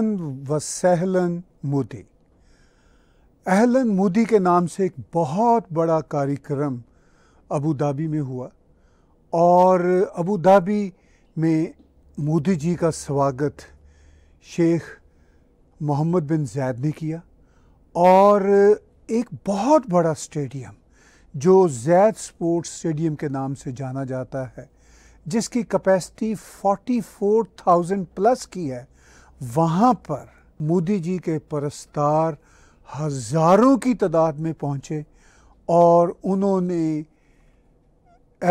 अहलन व सहलन मोदी अहलन मोदी के नाम से एक बहुत बड़ा कार्यक्रम अबू धाबी में हुआ और अबू धाबी में मोदी जी का स्वागत शेख मोहम्मद बिन जैद ने किया और एक बहुत बड़ा स्टेडियम जो जैद स्पोर्ट्स स्टेडियम के नाम से जाना जाता है जिसकी कैपेसिटी 44,000 प्लस की है वहाँ पर मोदी जी के परस्तार हजारों की तादाद में पहुँचे और उन्होंने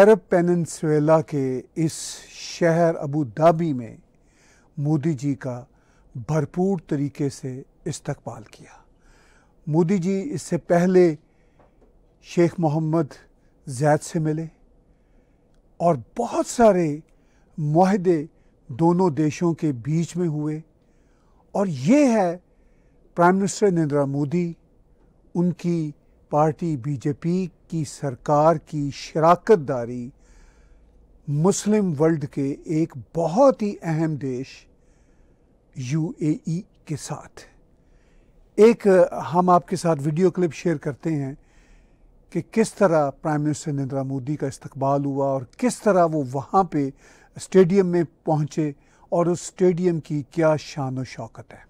अरब पेनसवेला के इस शहर अबू धाबी में मोदी जी का भरपूर तरीके से इस्तकबाल किया मोदी जी इससे पहले शेख मोहम्मद जैद से मिले और बहुत सारे माहदे दोनों देशों के बीच में हुए और ये है प्राइम मिनिस्टर नरेंद्र मोदी उनकी पार्टी बीजेपी की सरकार की शराकत दारी मुस्लिम वर्ल्ड के एक बहुत ही अहम देश यूएई e के साथ एक हम आपके साथ वीडियो क्लिप शेयर करते हैं कि किस तरह प्राइम मिनिस्टर नरेंद्र मोदी का इस्तकबाल हुआ और किस तरह वो वहाँ पे स्टेडियम में पहुँचे और उस स्टेडियम की क्या शान व शौकत है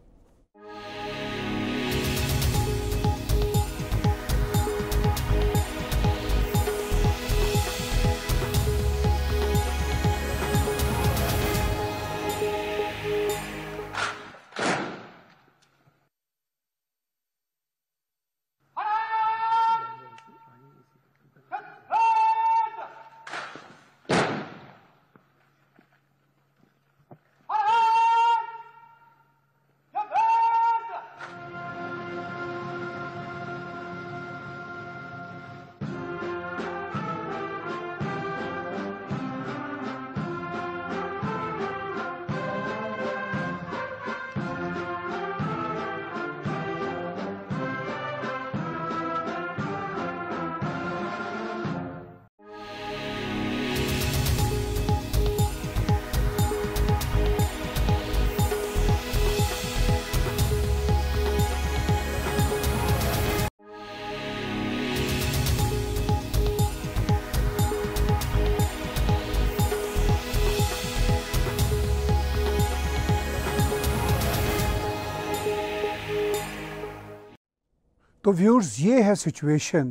तो व्यूर्स ये है situation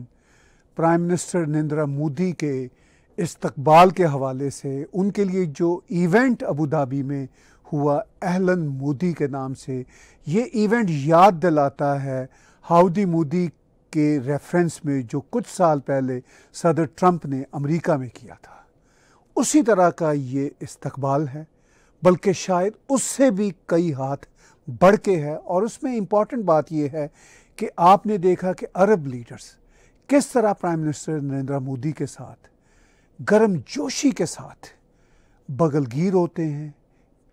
prime minister Narendra Modi के इस्तकबाल के हवाले से उनके लिए जो इवेंट अबू धाबी में हुआ अहलन मोदी के नाम से ये इवेंट याद दिलाता है हाउदी मोदी के रेफरेंस में जो कुछ साल पहले सदर ट्रंप ने अमेरिका में किया था उसी तरह का ये इस्तकबाल है बल्कि शायद उससे भी कई हाथ बढ़ के है और उसमें इम्पॉर्टेंट बात यह है कि आपने देखा कि अरब लीडर्स किस तरह प्राइम मिनिस्टर नरेंद्र मोदी के साथ गर्म जोशी के साथ बगलगीर होते हैं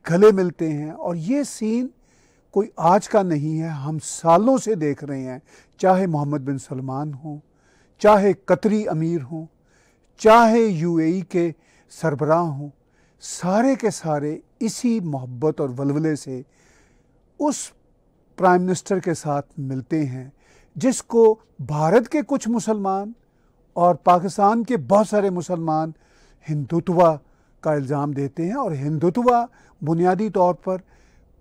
गले मिलते हैं और ये सीन कोई आज का नहीं है हम सालों से देख रहे हैं चाहे मोहम्मद बिन सलमान हों चाहे कतरी अमीर हों चाहे यूएई के सरबराह हों सारे के सारे इसी मोहब्बत और वलवले से उस प्राइम मिनिस्टर के साथ मिलते हैं जिसको भारत के कुछ मुसलमान और पाकिस्तान के बहुत सारे मुसलमान हिंदुत्वा का इल्ज़ाम देते हैं और हिंदुत्वा बुनियादी तौर पर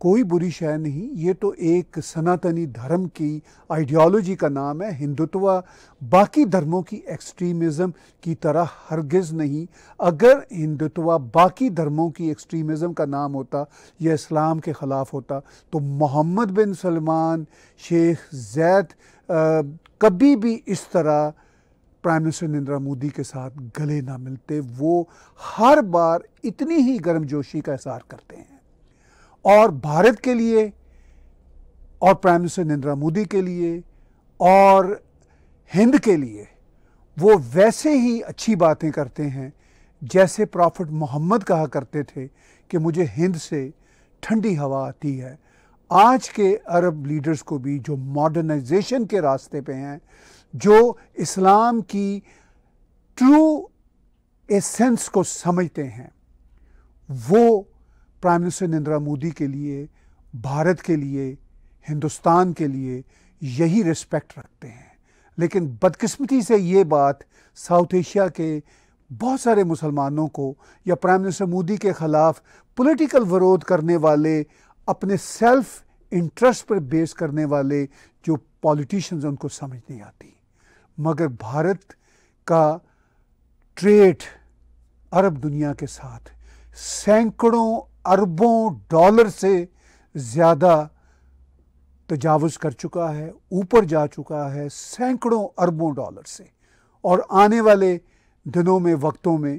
कोई बुरी शय नहीं ये तो एक सनातनी धर्म की आइडियोलॉजी का नाम है हिंदुत्व बाकी धर्मों की एक्सट्रीमिज़म की तरह हरगिज़ नहीं अगर हिंदुत्व बाकी धर्मों की एक्सट्रीमिज़म का नाम होता या इस्लाम के ख़िलाफ़ होता तो मोहम्मद बिन सलमान शेख जैद कभी भी इस तरह प्राइम मिनिस्टर नरेंद्र मोदी के साथ गले ना मिलते वो हर बार इतनी ही गर्मजोशी का इजहार करते हैं और भारत के लिए और प्राइम मिनिस्टर नरेंद्र मोदी के लिए और हिंद के लिए वो वैसे ही अच्छी बातें करते हैं जैसे प्रॉफिट मोहम्मद कहा करते थे कि मुझे हिंद से ठंडी हवा आती है आज के अरब लीडर्स को भी जो मॉडर्नाइजेशन के रास्ते पे हैं जो इस्लाम की ट्रू एसेंस को समझते हैं वो प्राइम मिनिस्टर नरेंद्र मोदी के लिए भारत के लिए हिंदुस्तान के लिए यही रिस्पेक्ट रखते हैं लेकिन बदकिस्मती से ये बात साउथ एशिया के बहुत सारे मुसलमानों को या प्राइम मिनिस्टर मोदी के ख़िलाफ़ पॉलिटिकल विरोध करने वाले अपने सेल्फ इंटरेस्ट पर बेस करने वाले जो पॉलिटिशियंस उनको समझ नहीं आती मगर भारत का ट्रेड अरब दुनिया के साथ सैकड़ों अरबों डॉलर से ज़्यादा तजावज़ कर चुका है ऊपर जा चुका है सैकड़ों अरबों डॉलर से और आने वाले दिनों में वक्तों में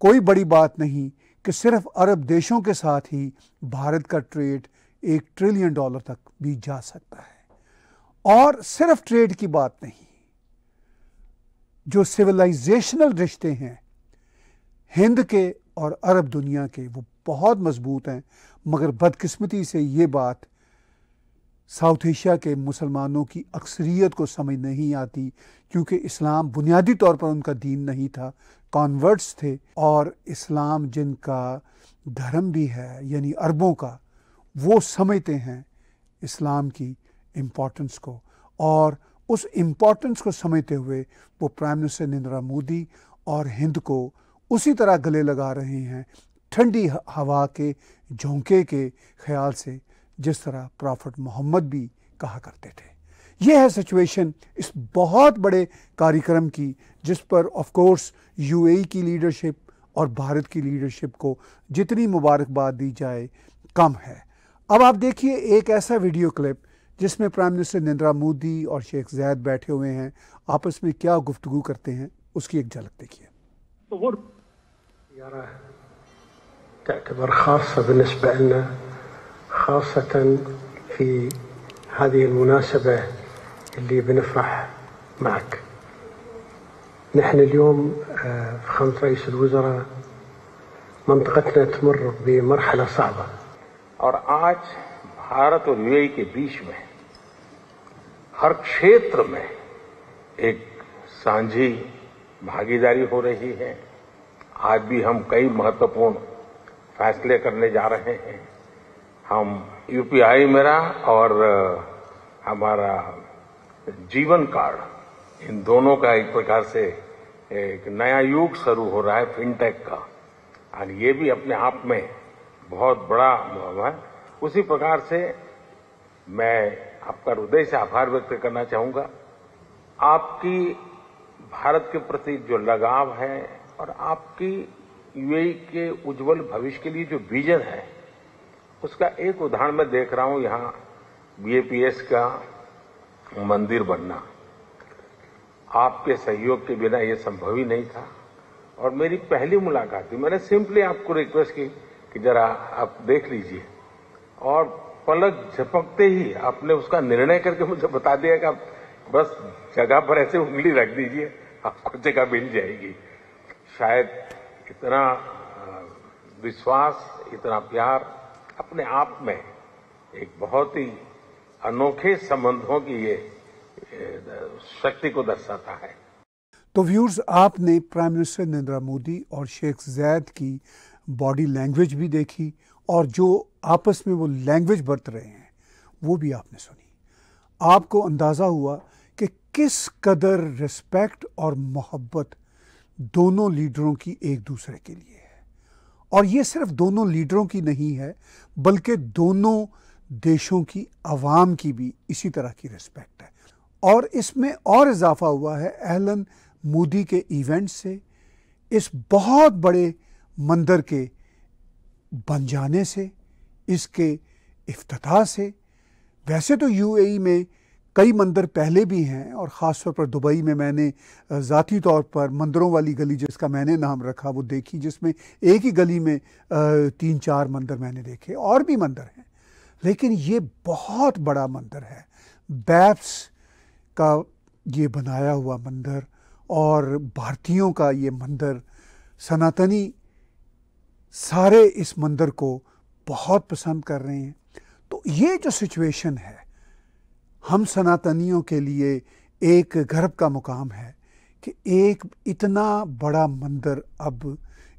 कोई बड़ी बात नहीं कि सिर्फ अरब देशों के साथ ही भारत का ट्रेड एक ट्रिलियन डॉलर तक भी जा सकता है और सिर्फ ट्रेड की बात नहीं जो सिविलाइजेशनल रिश्ते हैं हिंद के और अरब दुनिया के वो बहुत मजबूत हैं मगर बदकिस्मती से ये बात साउथ एशिया के मुसलमानों की अक्सरियत को समझ नहीं आती क्योंकि इस्लाम बुनियादी तौर पर उनका दीन नहीं था कॉन्वर्ट्स थे और इस्लाम जिनका धर्म भी है यानी अरबों का वो समझते हैं इस्लाम की इम्पोर्टेंस को और उस इम्पोर्टेंस को समझते हुए वो प्राइम मिनिस्टर नरेंद्र मोदी और हिंद को उसी तरह गले लगा रहे हैं ठंडी हवा के झोंके के ख्याल से जिस तरह प्रॉफिट मोहम्मद भी कहा करते थे यह है सिचुएशन इस बहुत बड़े कार्यक्रम की जिस पर ऑफ कोर्स यूएई की लीडरशिप और भारत की लीडरशिप को जितनी मुबारकबाद दी जाए कम है अब आप देखिए एक ऐसा वीडियो क्लिप जिसमें प्राइम मिनिस्टर नरेंद्र मोदी और शेख जैद बैठे हुए हैं आपस में क्या गुफ्तगु करते हैं उसकी एक झलक देखिए तो वो تعتبر خاصة بالنسبة لنا خاصة في هذه المناسبة اللي بنفرح معك نحن اليوم في آه، خمس رئيس الوزراء منطقتنا تمر بمرحلة صعبة और आज भारत और यूएई के बीच में हर क्षेत्र में एक सांझी भागीदारी हो रही है आज भी हम कई महत्वपूर्ण फैसले करने जा रहे हैं हम यूपीआई मेरा और हमारा जीवन कार्ड इन दोनों का एक प्रकार से एक नया युग शुरू हो रहा है फिनटेक का और ये भी अपने आप में बहुत बड़ा है उसी प्रकार से मैं आपका हृदय से आभार व्यक्त करना चाहूंगा आपकी भारत के प्रति जो लगाव है और आपकी यूएई के उज्जवल भविष्य के लिए जो विजन है उसका एक उदाहरण मैं देख रहा हूं यहां बीएपीएस का मंदिर बनना आपके सहयोग के बिना यह संभव ही नहीं था और मेरी पहली मुलाकात थी मैंने सिंपली आपको रिक्वेस्ट की कि जरा आप देख लीजिए और पलक झपकते ही आपने उसका निर्णय करके मुझे बता दिया कि आप बस जगह पर ऐसे उंगली रख दीजिए आपको जगह मिल जाएगी शायद इतना विश्वास इतना प्यार अपने आप में एक बहुत ही अनोखे संबंधों की ये शक्ति को दर्शाता है तो व्यूर्स आपने प्राइम मिनिस्टर नरेंद्र मोदी और शेख जैद की बॉडी लैंग्वेज भी देखी और जो आपस में वो लैंग्वेज बरत रहे हैं वो भी आपने सुनी आपको अंदाज़ा हुआ कि किस कदर रिस्पेक्ट और मोहब्बत दोनों लीडरों की एक दूसरे के लिए है और ये सिर्फ दोनों लीडरों की नहीं है बल्कि दोनों देशों की आवाम की भी इसी तरह की रिस्पेक्ट है और इसमें और इजाफा हुआ है एहलन मोदी के इवेंट से इस बहुत बड़े मंदिर के बन जाने से इसके अफ्ताह से वैसे तो यूएई e में कई मंदिर पहले भी हैं और ख़ास तौर पर दुबई में मैंने ज़ाती तौर पर मंदिरों वाली गली जिसका मैंने नाम रखा वो देखी जिसमें एक ही गली में तीन चार मंदिर मैंने देखे और भी मंदिर हैं लेकिन ये बहुत बड़ा मंदिर है बैप्स का ये बनाया हुआ मंदिर और भारतीयों का ये मंदिर सनातनी सारे इस मंदिर को बहुत पसंद कर रहे हैं तो ये जो सिचुएशन है हम सनातनियों के लिए एक गर्व का मुकाम है कि एक इतना बड़ा मंदिर अब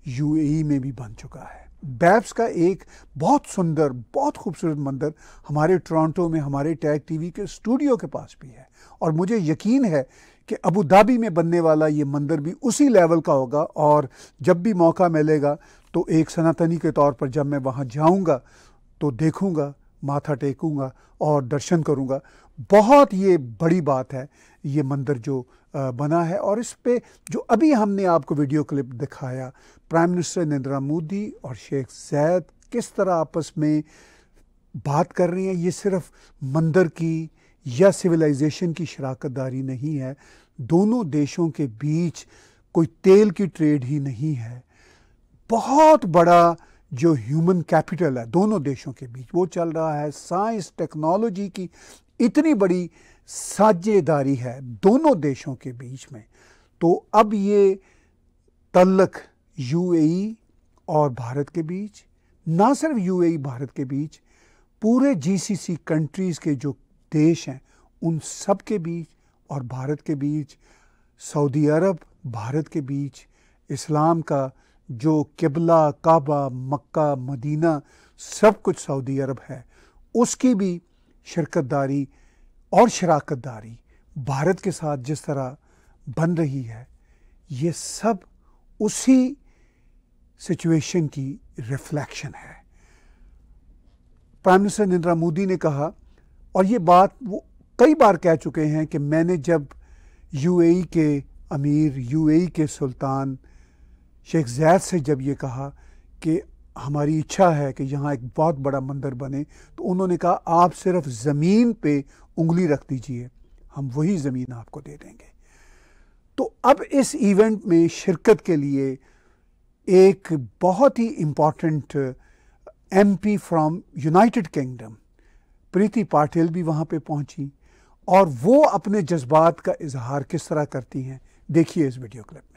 यूएई e में भी बन चुका है बैब्स का एक बहुत सुंदर बहुत खूबसूरत मंदिर हमारे टोरंटो में हमारे टैग टीवी के स्टूडियो के पास भी है और मुझे यकीन है कि अबू धाबी में बनने वाला ये मंदिर भी उसी लेवल का होगा और जब भी मौका मिलेगा तो एक सनातनी के तौर पर जब मैं वहाँ जाऊँगा तो देखूँगा माथा टेकूँगा और दर्शन करूँगा बहुत ये बड़ी बात है ये मंदिर जो बना है और इस पर जो अभी हमने आपको वीडियो क्लिप दिखाया प्राइम मिनिस्टर नरेंद्र मोदी और शेख जैद किस तरह आपस में बात कर रही हैं ये सिर्फ मंदिर की या सिविलाइजेशन की शराकत दारी नहीं है दोनों देशों के बीच कोई तेल की ट्रेड ही नहीं है बहुत बड़ा जो ह्यूमन कैपिटल है दोनों देशों के बीच वो चल रहा है साइंस टेक्नोलॉजी की इतनी बड़ी साझेदारी है दोनों देशों के बीच में तो अब ये तल्लक यूएई और भारत के बीच ना सिर्फ यूएई भारत के बीच पूरे जीसीसी कंट्रीज़ के जो देश हैं उन सब के बीच और भारत के बीच सऊदी अरब भारत के बीच इस्लाम का जो किबला काबा मक्का मदीना सब कुछ सऊदी अरब है उसकी भी शिरकत दारी और शराकत दारी भारत के साथ जिस तरह बन रही है ये सब उसी सिचुएशन की रिफ्लेक्शन है प्राइम मिनिस्टर नरेंद्र मोदी ने कहा और ये बात वो कई बार कह चुके हैं कि मैंने जब यूएई e के अमीर यूएई e के सुल्तान शेख जैद से जब ये कहा कि हमारी इच्छा है कि यहाँ एक बहुत बड़ा मंदिर बने तो उन्होंने कहा आप सिर्फ ज़मीन पे उंगली रख दीजिए हम वही ज़मीन आपको दे देंगे तो अब इस इवेंट में शिरकत के लिए एक बहुत ही important MP from United Kingdom Priti Patel भी वहाँ पे पहुँची और वो अपने जज्बात का इजहार किस तरह करती हैं देखिए इस वीडियो क्लिप में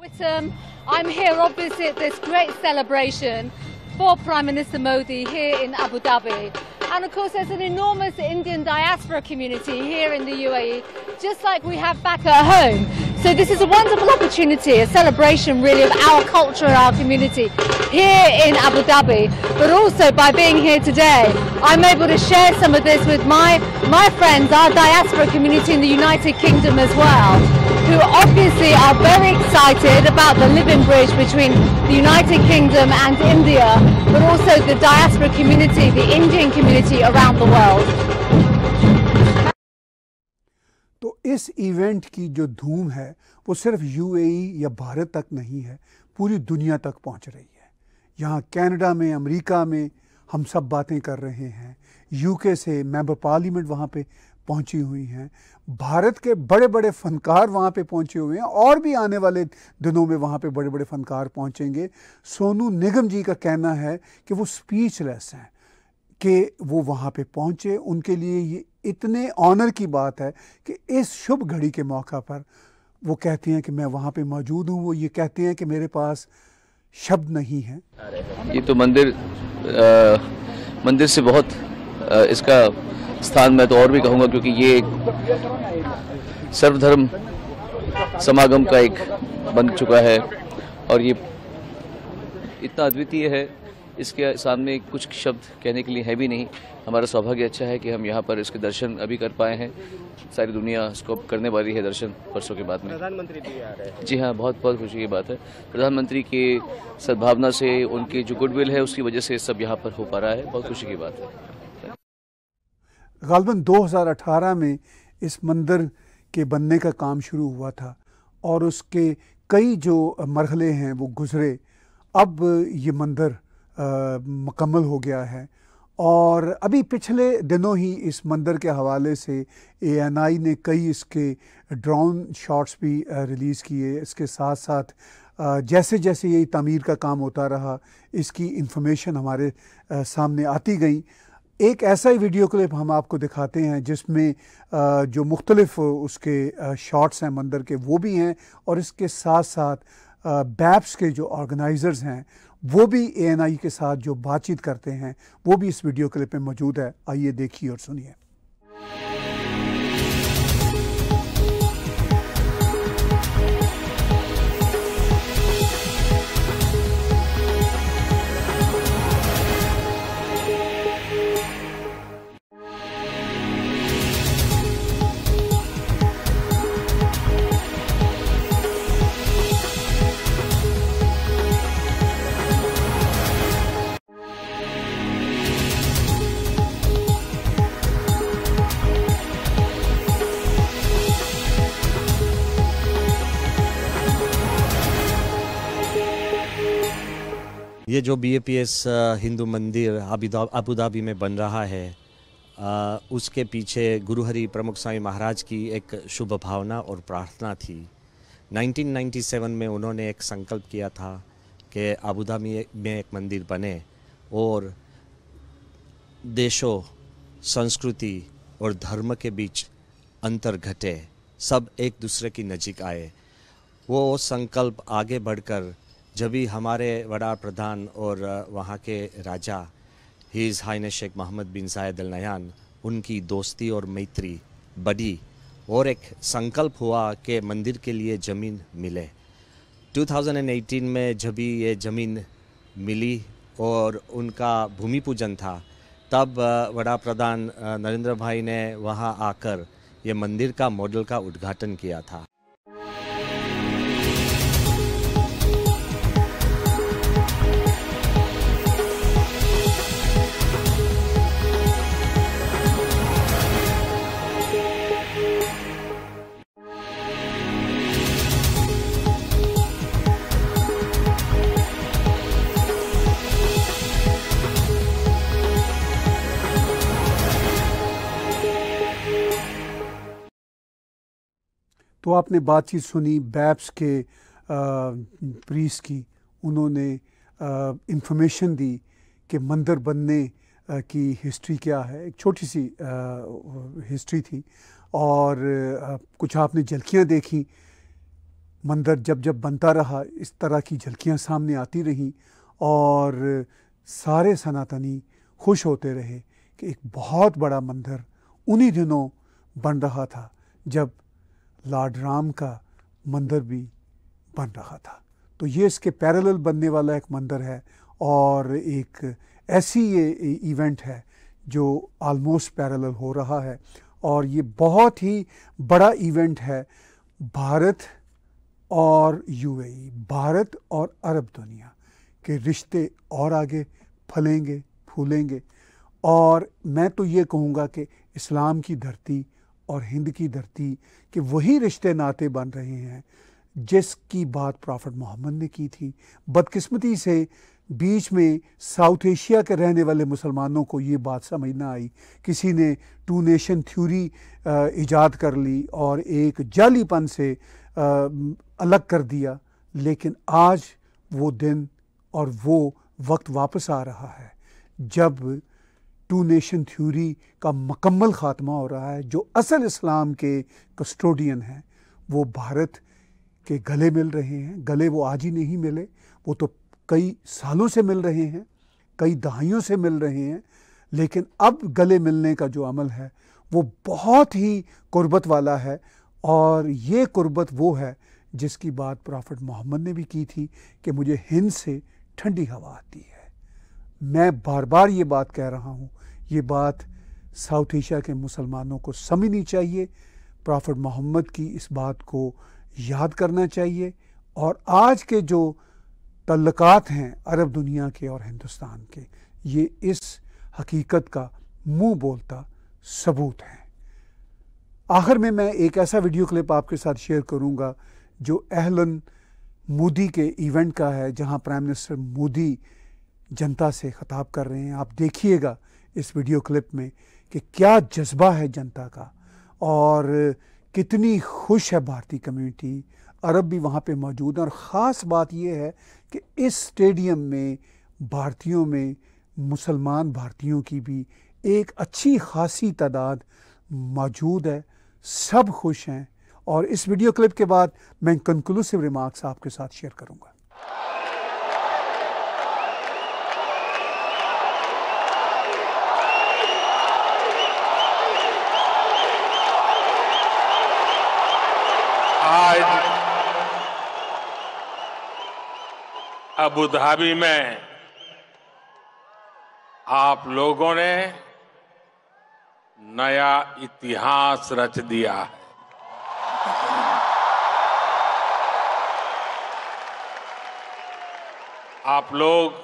Whittam, I'm here opposite this great celebration for Prime Minister Modi here in Abu Dhabi. And of course, there's an enormous Indian diaspora community here in the UAE, just like we have back at home. So this is a wonderful opportunity, a celebration really of our culture and our community here in Abu Dhabi. But also by being here today, I'm able to share some of this with my, my friends, our diaspora community in the United Kingdom as well. who obviously are very excited about the living bridge between the United Kingdom and India, but also the diaspora community, the Indian community around the world. तो इस event की जो धूम है वो सिर्फ UAE या भारत तक नहीं है पूरी दुनिया तक पहुंच रही है यहाँ कनाडा में अमेरिका में हम सब बातें कर रहे हैं यूके से मेंबर पार्लियामेंट वहाँ पे पहुँची हुई हैं भारत के बड़े बड़े फनकार वहाँ पे पहुँचे हुए हैं और भी आने वाले दिनों में वहाँ पे बड़े बड़े फनकार पहुँचेंगे सोनू निगम जी का कहना है कि वो स्पीचलेस हैं कि वो वहाँ पे पहुँचे उनके लिए ये इतने ऑनर की बात है कि इस शुभ घड़ी के मौका पर वो कहती हैं कि मैं वहाँ पे मौजूद हूँ वो ये कहते हैं कि मेरे पास शब्द नहीं है ये तो मंदिर आ, मंदिर से बहुत आ, इसका स्थान मैं तो और भी कहूँगा क्योंकि ये एक सर्वधर्म समागम का एक बन चुका है और ये इतना अद्वितीय है इसके सामने कुछ शब्द कहने के लिए है भी नहीं हमारा सौभाग्य अच्छा है कि हम यहाँ पर इसके दर्शन अभी कर पाए हैं सारी दुनिया इसको करने वाली है दर्शन परसों के बाद में प्रधानमंत्री भी आ रहे हैं जी हाँ बहुत बहुत खुशी की बात है प्रधानमंत्री के सद्भावना से उनकी जो गुडविल है उसकी वजह से सब यहाँ पर हो पा रहा है बहुत खुशी की बात है गालबा 2018 में इस मंदिर के बनने का काम शुरू हुआ था और उसके कई जो मरहले हैं वो गुज़रे अब ये मंदिर मुकम्मल हो गया है और अभी पिछले दिनों ही इस मंदिर के हवाले से एएनआई ने कई इसके ड्रोन शॉट्स भी रिलीज़ किए इसके साथ साथ जैसे जैसे ये तमीर का काम होता रहा इसकी इन्फॉर्मेशन हमारे सामने आती गई एक ऐसा ही वीडियो क्लिप हम आपको दिखाते हैं जिसमें जो मुख्तलिफ उसके शॉट्स हैं मंदिर के वो भी हैं और इसके साथ साथ बैप्स के जो ऑर्गेनाइज़र्स हैं वो भी ए एन आई के साथ जो बातचीत करते हैं वो भी इस वीडियो क्लिप में मौजूद है आइए देखिए और सुनिए ये जो B A P S Hindu मंदिर अबू धाबी में बन रहा है आ, उसके पीछे गुरुहरि प्रमुख स्वामी महाराज की एक शुभ भावना और प्रार्थना थी 1997 में उन्होंने एक संकल्प किया था कि अबू धाबी में एक मंदिर बने और देशों संस्कृति और धर्म के बीच अंतर घटे सब एक दूसरे की नज़ीक आए वो संकल्प आगे बढ़कर जब भी हमारे वड़ा प्रधान और वहाँ के राजा his highness Sheikh Mohammed bin Zayed Al नयान उनकी दोस्ती और मैत्री बढ़ी और एक संकल्प हुआ कि मंदिर के लिए ज़मीन मिले 2018 में जब भी ये ज़मीन मिली और उनका भूमि पूजन था तब वड़ा प्रधान नरेंद्र भाई ने वहाँ आकर ये मंदिर का मॉडल का उद्घाटन किया था तो आपने बातचीत सुनी बैप्स के प्रीस की उन्होंने इंफॉर्मेशन दी कि मंदिर बनने की हिस्ट्री क्या है एक छोटी सी हिस्ट्री थी और कुछ आपने झलकियाँ देखी मंदिर जब जब बनता रहा इस तरह की झलकियाँ सामने आती रहीं और सारे सनातनी खुश होते रहे कि एक बहुत बड़ा मंदिर उन्हीं दिनों बन रहा था जब लॉर्ड राम का मंदिर भी बन रहा था तो ये इसके पैरेलल बनने वाला एक मंदिर है और एक ऐसी ये इवेंट है जो आलमोस्ट पैरेलल हो रहा है और ये बहुत ही बड़ा इवेंट है भारत और यूएई भारत और अरब दुनिया के रिश्ते और आगे फलेंगे फूलेंगे और मैं तो ये कहूँगा कि इस्लाम की धरती और हिंद की धरती के वही रिश्ते नाते बन रहे हैं जिसकी बात प्रॉफिट मोहम्मद ने की थी बदकिस्मती से बीच में साउथ एशिया के रहने वाले मुसलमानों को ये बात समझ ना आई किसी ने टू नेशन थ्योरी ईजाद कर ली और एक जालीपन से आ, अलग कर दिया लेकिन आज वो दिन और वो वक्त वापस आ रहा है जब टू नेशन थ्योरी का मकम्मल ख़ात्मा हो रहा है जो असल इस्लाम के कस्टोडियन हैं वो भारत के गले मिल रहे हैं गले वो आज ही नहीं मिले वो तो कई सालों से मिल रहे हैं कई दहाइयों से मिल रहे हैं लेकिन अब गले मिलने का जो अमल है वो बहुत ही कुर्बत वाला है और ये कुर्बत वो है जिसकी बात प्रॉफिट मोहम्मद ने भी की थी कि मुझे हिंद से ठंडी हवा आती है मैं बार बार ये बात कह रहा हूँ ये बात साउथ एशिया के मुसलमानों को समझनी चाहिए प्रॉफिट मोहम्मद की इस बात को याद करना चाहिए और आज के जो तल्लक हैं अरब दुनिया के और हिंदुस्तान के ये इस हकीकत का मुंह बोलता सबूत है आखिर में मैं एक ऐसा वीडियो क्लिप आपके साथ शेयर करूंगा जो एहलन मोदी के इवेंट का है जहां प्राइम मिनिस्टर मोदी जनता से ख़ताब कर रहे हैं आप देखिएगा इस वीडियो क्लिप में कि क्या जज्बा है जनता का और कितनी खुश है भारतीय कम्युनिटी अरब भी वहाँ पे मौजूद हैं और ख़ास बात यह है कि इस स्टेडियम में भारतीयों में मुसलमान भारतीयों की भी एक अच्छी खासी तादाद मौजूद है सब खुश हैं और इस वीडियो क्लिप के बाद मैं कंक्लूसिव रिमार्क्स आपके साथ शेयर करूँगा आज अबू धाबी में आप लोगों ने नया इतिहास रच दिया है आप लोग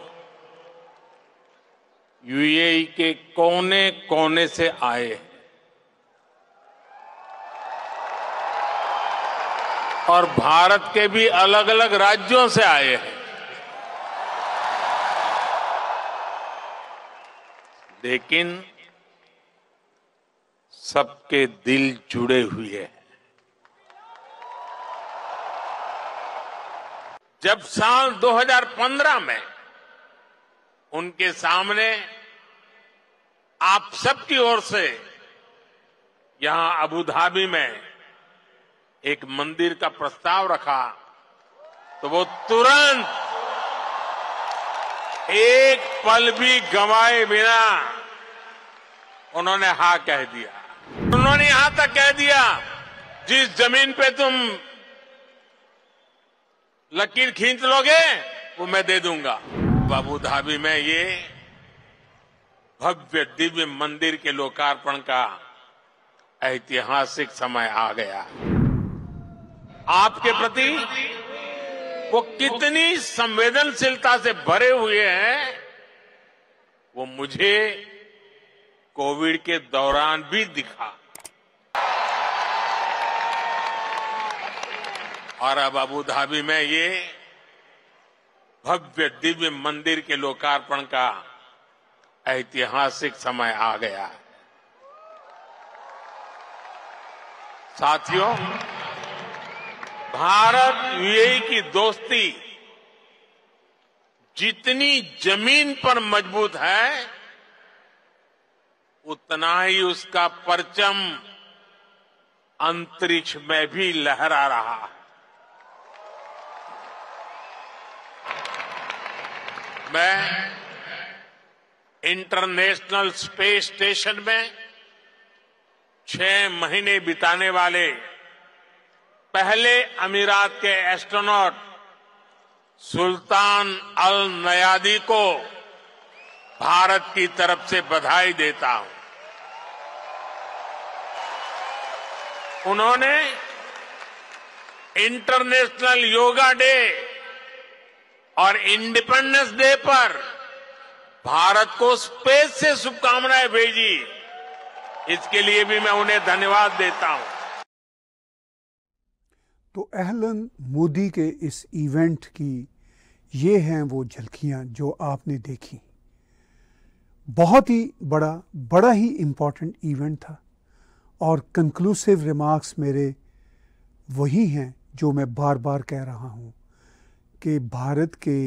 यूएई के कोने कोने से आए हैं और भारत के भी अलग अलग राज्यों से आए हैं लेकिन सबके दिल जुड़े हुए हैं जब साल 2015 में उनके सामने आप सबकी ओर से यहां अबू धाबी में एक मंदिर का प्रस्ताव रखा तो वो तुरंत एक पल भी गंवाए बिना उन्होंने हा कह दिया उन्होंने यहां तक कह दिया जिस जमीन पे तुम लकीर खींच लोगे वो मैं दे दूंगा बाबू धाबी में ये भव्य दिव्य मंदिर के लोकार्पण का ऐतिहासिक समय आ गया आपके प्रति वो कितनी संवेदनशीलता से भरे हुए हैं वो मुझे कोविड के दौरान भी दिखा और अब अबू धाबी में ये भव्य दिव्य मंदिर के लोकार्पण का ऐतिहासिक समय आ गया है साथियों भारत यूएई की दोस्ती जितनी जमीन पर मजबूत है उतना ही उसका परचम अंतरिक्ष में भी लहरा रहा है मैं इंटरनेशनल स्पेस स्टेशन में छह महीने बिताने वाले पहले अमीरात के एस्ट्रोनॉट सुल्तान अल नयादी को भारत की तरफ से बधाई देता हूं उन्होंने इंटरनेशनल योगा डे और इंडिपेंडेंस डे पर भारत को स्पेस से शुभकामनाएं भेजी इसके लिए भी मैं उन्हें धन्यवाद देता हूं तो अहलन मोदी के इस इवेंट की ये हैं वो झलकियाँ जो आपने देखी बहुत ही बड़ा बड़ा ही इम्पॉर्टेंट इवेंट था और कंक्लूसिव रिमार्क्स मेरे वही हैं जो मैं बार बार कह रहा हूँ कि भारत के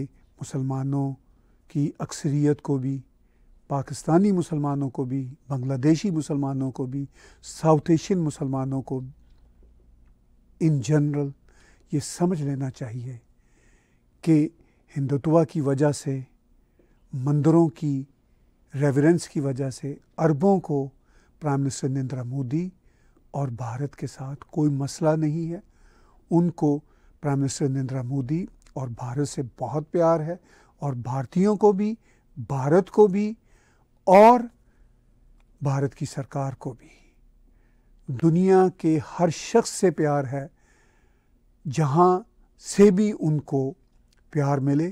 मुसलमानों की अक्सरियत को भी पाकिस्तानी मुसलमानों को भी बांग्लादेशी मुसलमानों को भी साउथ एशियन मुसलमानों को इन जनरल ये समझ लेना चाहिए कि हिंदुत्वा की वजह से मंदिरों की रेवरेंस की वजह से अरबों को प्राइम मिनिस्टर नरेंद्र मोदी और भारत के साथ कोई मसला नहीं है उनको प्राइम मिनिस्टर नरेंद्र मोदी और भारत से बहुत प्यार है और भारतीयों को भी भारत को भी और भारत की सरकार को भी दुनिया के हर शख्स से प्यार है जहाँ से भी उनको प्यार मिले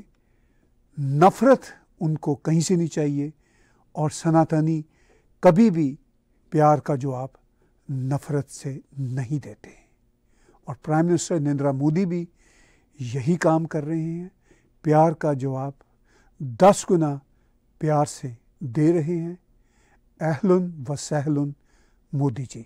नफ़रत उनको कहीं से नहीं चाहिए और सनातनी कभी भी प्यार का जवाब नफ़रत से नहीं देते और प्राइम मिनिस्टर नरेंद्र मोदी भी यही काम कर रहे हैं प्यार का जवाब दस गुना प्यार से दे रहे हैं अहलुन व सहलुन मोदी जी